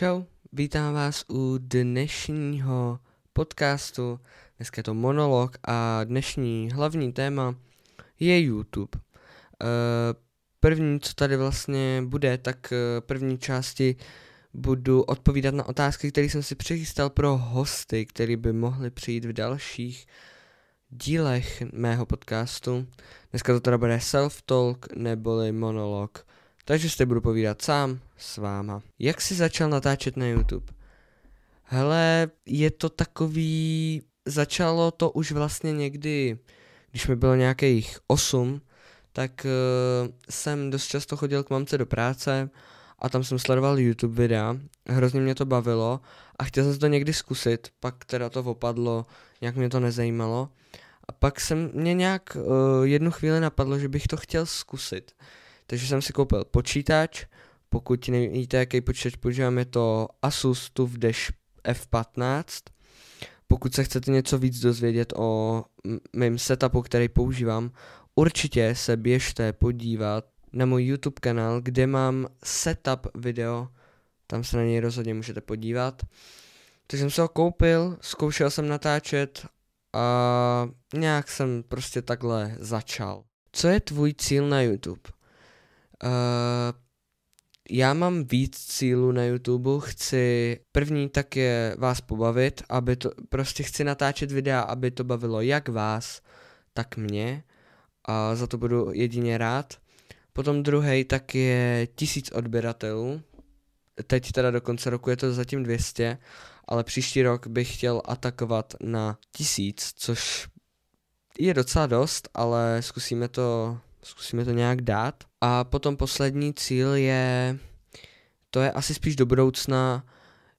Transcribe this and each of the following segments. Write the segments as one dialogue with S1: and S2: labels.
S1: Čau, vítám vás u dnešního podcastu. Dneska je to monolog a dnešní hlavní téma je YouTube. Eh, první, co tady vlastně bude, tak eh, první části budu odpovídat na otázky, které jsem si přichystal pro hosty, který by mohli přijít v dalších dílech mého podcastu. Dneska to teda bude self-talk neboli monolog takže si budu povídat sám s váma. Jak jsi začal natáčet na YouTube? Hele, je to takový... Začalo to už vlastně někdy, když mi bylo nějakých 8, tak uh, jsem dost často chodil k mamce do práce a tam jsem sledoval YouTube videa, hrozně mě to bavilo a chtěl jsem to někdy zkusit, pak teda to opadlo, nějak mě to nezajímalo. A pak jsem mě nějak uh, jednu chvíli napadlo, že bych to chtěl zkusit. Uh, takže jsem si koupil počítač, pokud nevíte, jaký počítač používám, je to Asus TUF Dash F15. Pokud se chcete něco víc dozvědět o mém setupu, který používám, určitě se běžte podívat na můj YouTube kanál, kde mám setup video, tam se na něj rozhodně můžete podívat. Takže jsem se ho koupil, zkoušel jsem natáčet a nějak jsem prostě takhle začal. Co je tvůj cíl na YouTube? Uh, já mám víc cílů na YouTube, chci první tak je vás pobavit, aby to, prostě chci natáčet videa, aby to bavilo jak vás, tak mě a za to budu jedině rád. Potom druhý tak je tisíc odběratelů, teď teda do konce roku je to zatím 200, ale příští rok bych chtěl atakovat na tisíc, což je docela dost, ale zkusíme to zkusíme to nějak dát. A potom poslední cíl je, to je asi spíš do budoucna,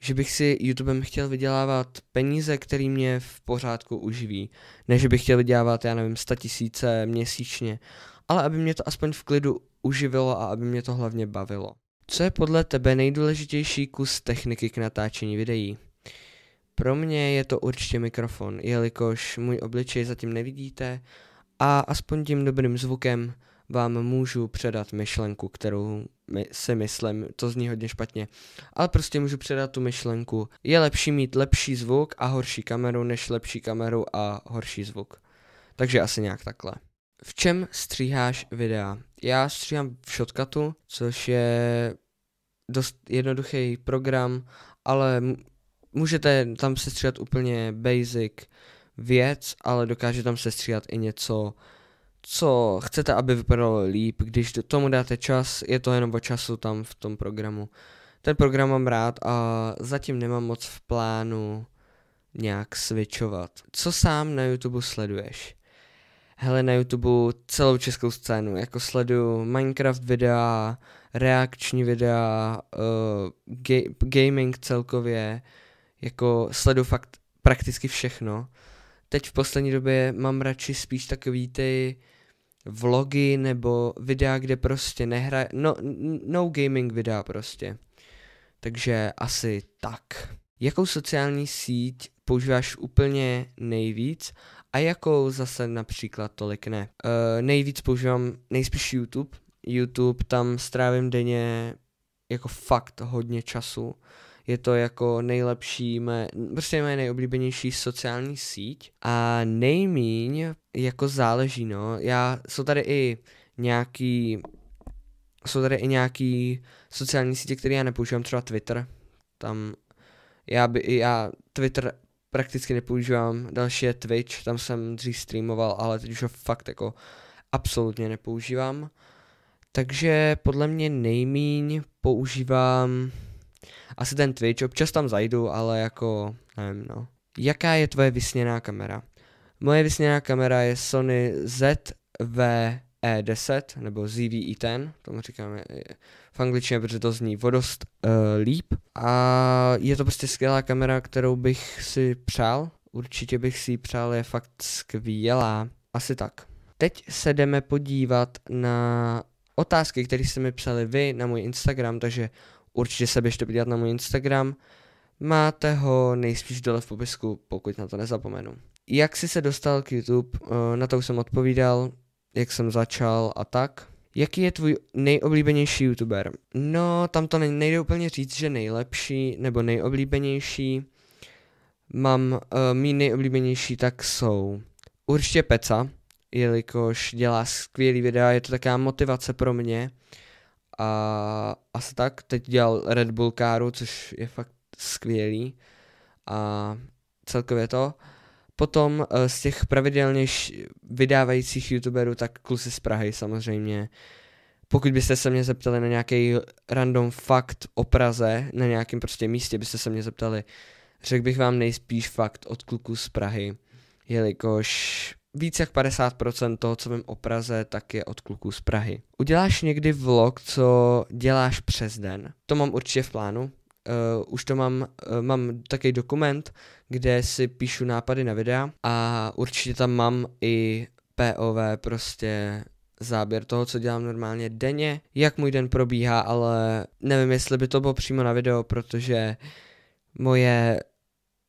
S1: že bych si YouTubem chtěl vydělávat peníze, které mě v pořádku uživí. Ne, že bych chtěl vydělávat, já nevím, 100 tisíce měsíčně, ale aby mě to aspoň v klidu uživilo a aby mě to hlavně bavilo. Co je podle tebe nejdůležitější kus techniky k natáčení videí? Pro mě je to určitě mikrofon, jelikož můj obličej zatím nevidíte a aspoň tím dobrým zvukem vám můžu předat myšlenku, kterou my si myslím, to zní hodně špatně, ale prostě můžu předat tu myšlenku. Je lepší mít lepší zvuk a horší kameru, než lepší kameru a horší zvuk. Takže asi nějak takhle. V čem stříháš videa? Já stříhám v Shotcutu, což je dost jednoduchý program, ale můžete tam se stříhat úplně basic, věc, ale dokáže tam sestříhat i něco, co chcete, aby vypadalo líp. Když tomu dáte čas, je to jenom o času tam v tom programu. Ten program mám rád a zatím nemám moc v plánu nějak switchovat. Co sám na YouTube sleduješ? Hele, na YouTube celou českou scénu, jako sleduju Minecraft videa, reakční videa, uh, ga- gaming celkově, jako sleduju fakt prakticky všechno teď v poslední době mám radši spíš takový ty vlogy nebo videa, kde prostě nehraje, no, no gaming videa prostě. Takže asi tak. Jakou sociální síť používáš úplně nejvíc a jakou zase například tolik ne? E, nejvíc používám nejspíš YouTube. YouTube, tam strávím denně jako fakt hodně času je to jako nejlepší, mé, prostě moje nejoblíbenější sociální síť a nejmíň jako záleží, no. Já, jsou tady i nějaký, jsou tady i nějaký sociální sítě, které já nepoužívám, třeba Twitter, tam já, by, já Twitter prakticky nepoužívám, další je Twitch, tam jsem dřív streamoval, ale teď už ho fakt jako absolutně nepoužívám. Takže podle mě nejmíň používám asi ten Twitch, občas tam zajdu, ale jako, nevím, no. Jaká je tvoje vysněná kamera? Moje vysněná kamera je Sony ZV-E10, nebo ZV-E10, tomu říkáme v angličtině, protože to zní vodost uh, eh, líp. A je to prostě skvělá kamera, kterou bych si přál. Určitě bych si ji přál, je fakt skvělá. Asi tak. Teď se jdeme podívat na otázky, které jste mi psali vy na můj Instagram, takže Určitě se běžte podívat na můj Instagram, máte ho nejspíš dole v popisku, pokud na to nezapomenu. Jak jsi se dostal k YouTube, eh, na to už jsem odpovídal, jak jsem začal a tak. Jaký je tvůj nejoblíbenější youtuber? No, tam to nejde úplně říct, že nejlepší nebo nejoblíbenější. Mám, uh, mý nejoblíbenější tak jsou určitě Peca, jelikož dělá skvělý videa, je to taková motivace pro mě. Uh, a asi tak, teď dělal Red Bull káru, což je fakt skvělý. A celkově to. Potom eh, z těch pravidelně vydávajících youtuberů, tak kluci z Prahy samozřejmě. Pokud byste se mě zeptali na nějaký random fakt o Praze, na nějakém prostě místě byste se mě zeptali, řekl bych vám nejspíš fakt od kluků z Prahy, jelikož víc jak 50% toho, co vím o Praze, tak je od kluků z Prahy. Uděláš někdy vlog, co děláš přes den? To mám určitě v plánu. Uh, už to mám, uh, mám takový dokument, kde si píšu nápady na videa a určitě tam mám i POV, prostě záběr toho, co dělám normálně denně, jak můj den probíhá, ale nevím, jestli by to bylo přímo na video, protože moje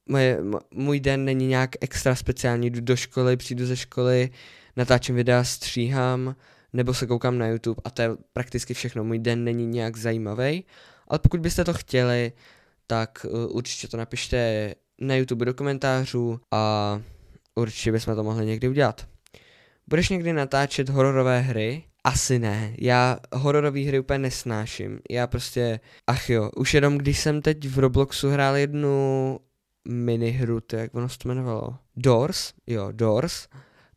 S1: moje, můj den není nějak extra speciální, jdu do školy, přijdu ze školy, natáčím videa, stříhám, nebo se koukám na YouTube a to je prakticky všechno. Můj den není nějak zajímavý, ale pokud byste to chtěli, tak uh, určitě to napište na YouTube do komentářů a určitě bychom to mohli někdy udělat. Budeš někdy natáčet hororové hry? Asi ne. Já hororové hry úplně nesnáším. Já prostě, ach jo, už jenom když jsem teď v Robloxu hrál jednu minihru, to jak ono se to jmenovalo? Doors, jo, Doors,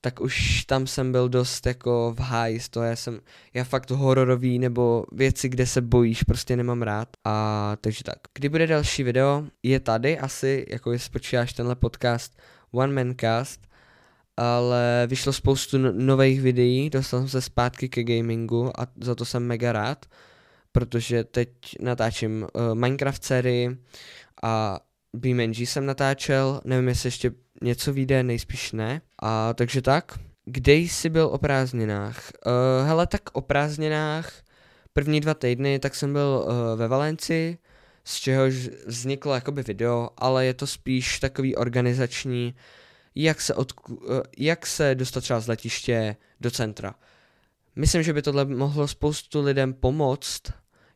S1: tak už tam jsem byl dost jako v háji z toho, já jsem, já fakt hororový nebo věci, kde se bojíš, prostě nemám rád a takže tak. Kdy bude další video, je tady asi, jako jestli počítáš tenhle podcast One Man Cast, ale vyšlo spoustu no- nových videí, dostal jsem se zpátky ke gamingu a za to jsem mega rád, protože teď natáčím uh, Minecraft sérii a BMG jsem natáčel, nevím, jestli ještě něco vyjde, nejspíš ne. A takže tak, kde jsi byl o prázdninách? Uh, hele, tak o prázdninách první dva týdny, tak jsem byl uh, ve Valenci, z čehož vzniklo jakoby video, ale je to spíš takový organizační, jak se, odku, uh, eh, jak se dostat třeba z letiště do centra. Myslím, že by tohle mohlo spoustu lidem pomoct,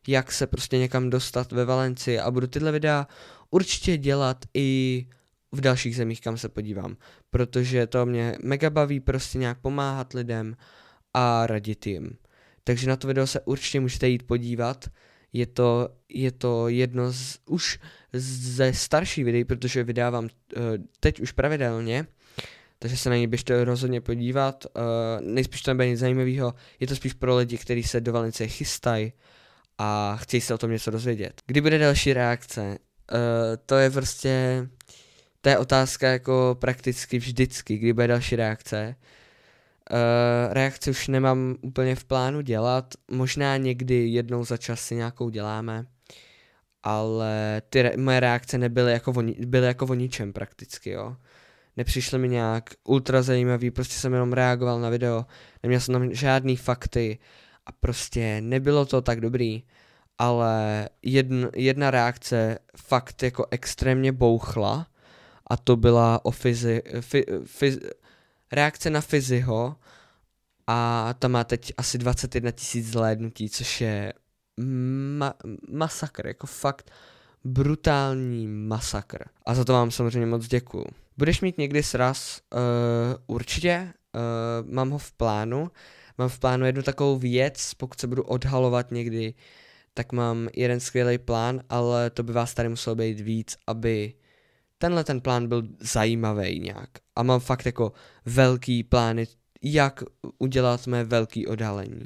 S1: jak se prostě někam dostat ve Valenci a budu tyhle videa určitě dělat i v dalších zemích, kam se podívám, protože to mě mega baví prostě nějak pomáhat lidem a radit jim. Takže na to video se určitě můžete jít podívat. Je to, je to jedno z, už ze starší videí, protože vydávám eh, teď už pravidelně, takže se na ně běžte rozhodně podívat. Eh, nejspíš to nebude nic zajímavého, je to spíš pro lidi, kteří se do Valencie chystají a chtějí se o tom něco dozvědět. Kdy bude další reakce? Eh, to je prostě, to je otázka jako prakticky vždycky, kdy bude další reakce. Uh, eh, reakci už nemám úplně v plánu dělat, možná někdy jednou za čas si nějakou děláme, ale ty re- moje reakce nebyly jako, o ni- byly jako o ničem prakticky, jo. Nepřišly mi nějak ultra zajímavý, prostě jsem jenom reagoval na video, neměl jsem tam žádný fakty a prostě nebylo to tak dobrý ale jedn, jedna reakce fakt jako extrémně bouchla a to byla o fyzi, fy, fy, reakce na fyziho a ta má teď asi 21 tisíc zhlédnutí, což je ma- masakr, jako fakt brutální masakr. A za to vám samozřejmě moc děkuju. Budeš mít někdy sraz? Uh, určitě, uh, mám ho v plánu. Mám v plánu jednu takovou věc, pokud se budu odhalovat někdy uh, tak mám jeden skvělý plán, ale to by vás tady muselo být víc, aby tenhle ten plán byl zajímavý nějak. A mám fakt jako velký plány, jak udělat mé velký odhalení.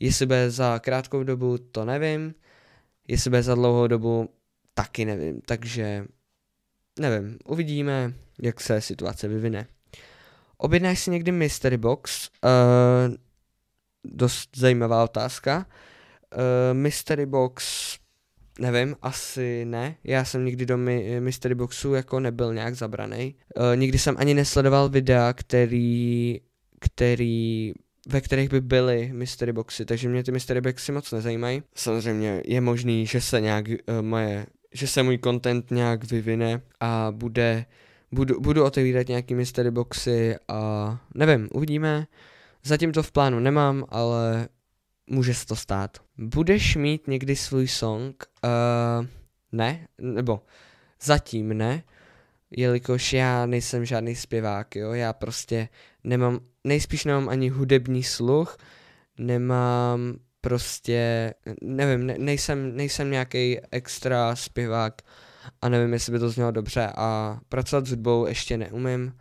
S1: Jestli bude za krátkou dobu, to nevím. Jestli bude za dlouhou dobu, taky nevím. Takže nevím, uvidíme, jak se situace vyvine. Objednáš si někdy Mystery Box? Uh, dost zajímavá otázka. Uh, Eh, mystery Box, nevím, asi ne. Já jsem nikdy do my, Mystery Boxu jako nebyl nějak zabraný. Uh, nikdy jsem ani nesledoval videa, který, který ve kterých by byly mystery boxy, takže mě ty mystery boxy moc nezajímají. Samozřejmě je možný, že se nějak uh, moje, že se můj content nějak vyvine a bude, budu, budu otevírat nějaký mystery boxy a nevím, uvidíme. Zatím to v plánu nemám, ale může se to stát. Budeš mít někdy svůj song? Uh, ne, nebo zatím ne, jelikož já nejsem žádný zpěvák, jo, já prostě nemám, nejspíš nemám ani hudební sluch, nemám prostě, nevím, ne, nejsem, nejsem nějaký extra zpěvák a nevím, jestli by to znělo dobře a pracovat s hudbou ještě neumím.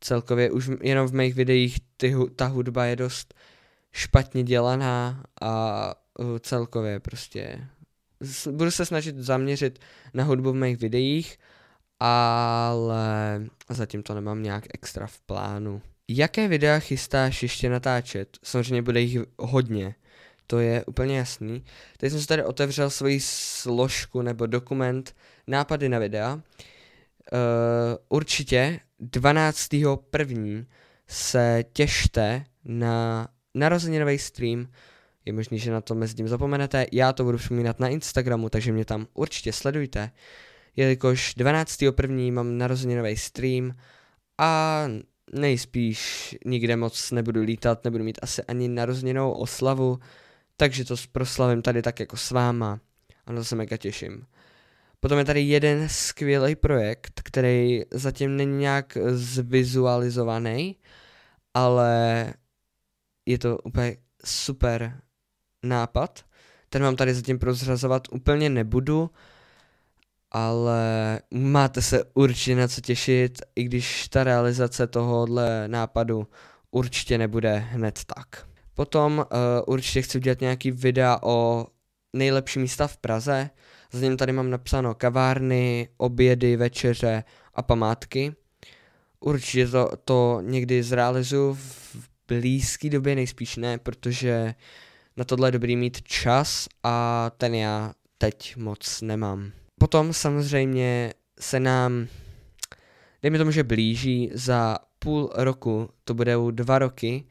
S1: Celkově už jenom v mých videích ty, ta hudba je dost špatně dělaná a uh, celkově prostě budu se snažit zaměřit na hudbu v mých videích, ale zatím to nemám nějak extra v plánu. Jaké videa chystáš ještě natáčet? Samozřejmě bude jich hodně, to je úplně jasný. Teď jsem si tady otevřel svoji složku nebo dokument nápady na videa. Uh, určitě 12.1. se těšte na narozeninový stream. Je možný, že na to mezi tím zapomenete. Já to budu připomínat na Instagramu, takže mě tam určitě sledujte. Jelikož 12.1. mám narozeninový stream a nejspíš nikde moc nebudu lítat, nebudu mít asi ani narozeninovou oslavu, takže to proslavím tady tak jako s váma a na to se mega těším. Potom je tady jeden skvělý projekt, který zatím není nějak zvizualizovaný, ale je to úplně super nápad. Ten vám tady zatím prozrazovat úplně nebudu, ale máte se určitě na co těšit, i když ta realizace tohohle nápadu určitě nebude hned tak. Potom uh, určitě chci udělat nějaký videa o nejlepší místa v Praze. Za ním tady mám napsáno kavárny, obědy, večeře a památky. Určitě to, to někdy zrealizuju v blízké době nejspíš ne, protože na tohle je dobrý mít čas a ten já teď moc nemám. Potom samozřejmě se nám, dejme tomu, že blíží za půl roku, to budou dva roky,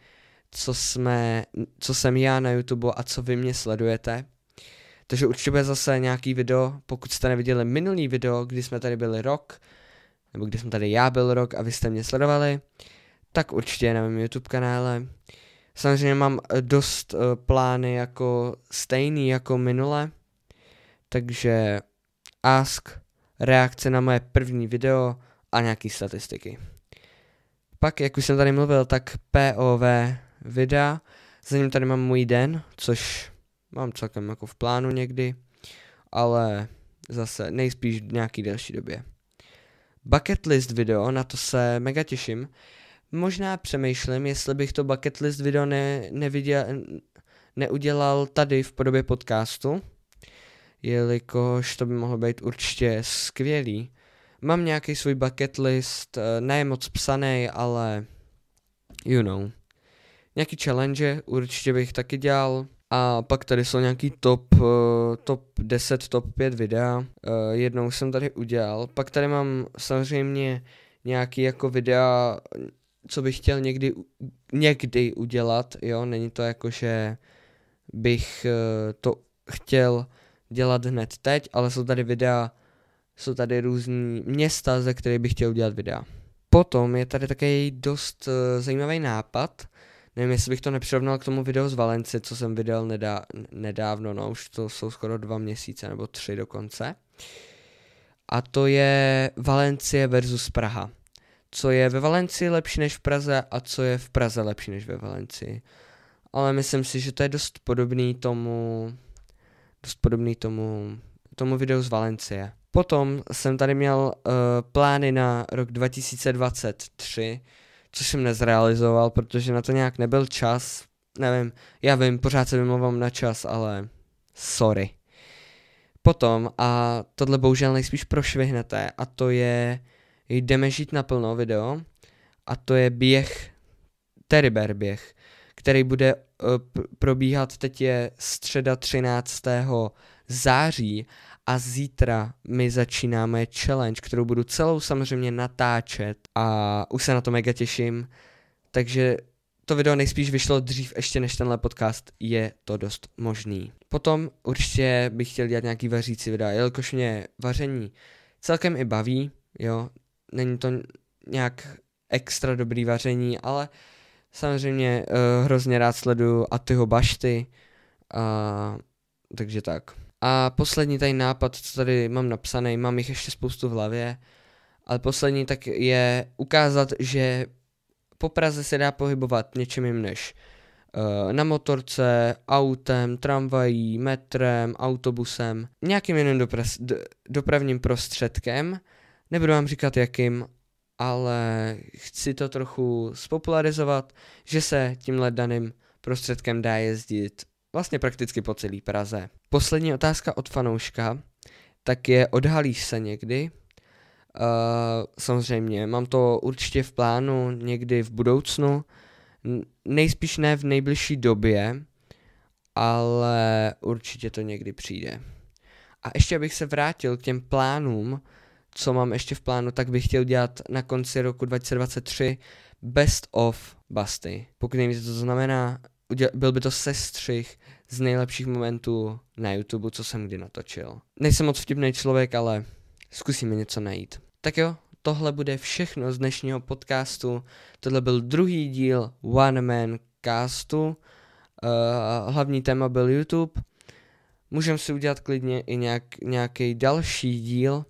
S1: co, jsme, co jsem já na YouTube a co vy mě sledujete. Takže určitě bude zase nějaký video, pokud jste neviděli minulý video, kdy jsme tady byli rok, nebo kdy jsem tady já byl rok a vy jste mě sledovali, tak určitě na mém YouTube kanále. Samozřejmě mám eh, dost uh, plány jako stejný jako minule, takže ask, reakce na moje první video a nějaký statistiky. Pak, jak už jsem tady mluvil, tak POV videa, ním tady mám můj den, což mám celkem jako v plánu někdy, ale zase nejspíš v nějaký delší době. Bucket list video, na to se mega těším. Možná přemýšlím, jestli bych to bucket list video ne, neviděl, neudělal tady v podobě podcastu, jelikož to by mohlo být určitě skvělý. Mám nějaký svůj bucket list, eh, ne moc psaný, ale you know. Nějaký challenge určitě bych taky dělal. A pak tady jsou nějaký top, eh, top 10, top 5 videa. Eh, jednou jsem tady udělal. Pak tady mám samozřejmě nějaký jako videa co bych chtěl někdy, někdy udělat, jo, není to jako, že bych eh, to chtěl dělat hned teď, ale jsou tady videa, jsou tady různý města, ze kterých bych chtěl udělat videa. Potom je tady také dost uh, zajímavý nápad, nevím, jestli bych to nepřirovnal k tomu videu z Valenci, co jsem viděl nedá, nedávno, no už to jsou skoro dva měsíce, nebo tři dokonce. A to je Valencie versus Praha co je ve Valencii lepší než v Praze a co je v Praze lepší než ve Valencii. Ale myslím si, že to je dost podobný tomu, dost podobný tomu, tomu videu z Valencie. Potom jsem tady měl uh, plány na rok 2023, což jsem nezrealizoval, protože na to nějak nebyl čas. Nevím, já vím, pořád se vymluvám na čas, ale sorry. Potom, a tohle bohužel nejspíš prošvihnete, a to je jdeme žít naplno video a to je běh, Teriber běh, který bude uh, probíhat, teď je středa 13. září a zítra my začínáme challenge, kterou budu celou samozřejmě natáčet a už se na to mega těším, takže to video nejspíš vyšlo dřív ještě než tenhle podcast, je to dost možný. Potom určitě bych chtěl dělat nějaký vařící videa, jelikož mě vaření celkem i baví, jo, není to nějak extra dobrý vaření, ale samozřejmě uh, hrozně rád sleduju a tyho bašty, uh, takže tak. A poslední tady nápad, co tady mám napsaný, mám jich ještě spoustu v hlavě, ale poslední tak je ukázat, že po Praze se dá pohybovat něčím jim než eh, na motorce, autem, tramvají, metrem, autobusem, nějakým jiným dopra- d- dopravním prostředkem, Nebudu vám říkat jakým, ale chci to trochu spopularizovat, že se tímhle daným prostředkem dá jezdit vlastně prakticky po celý Praze. Poslední otázka od fanouška, tak je odhalíš se někdy? Uh, samozřejmě, mám to určitě v plánu někdy v budoucnu, nejspíš ne v nejbližší době, ale určitě to někdy přijde. A ještě abych se vrátil k těm plánům, co mám ještě v plánu, tak bych chtěl dělat na konci roku 2023 Best of Basty. Pokud nevíte, co to znamená, byl by to sestřih z nejlepších momentů na YouTube, co jsem kdy natočil. Nejsem moc vtipný člověk, ale zkusíme něco najít. Tak jo, tohle bude všechno z dnešního podcastu. Tohle byl druhý díl One Man Castu. Uh, hlavní téma byl YouTube. Můžeme si udělat klidně i nějak, nějaký další díl,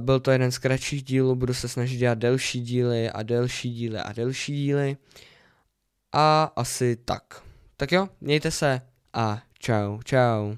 S1: byl to jeden z kratších dílů, budu se snažit dělat delší díly a delší díly a delší díly. A asi tak. Tak jo, mějte se a čau, čau.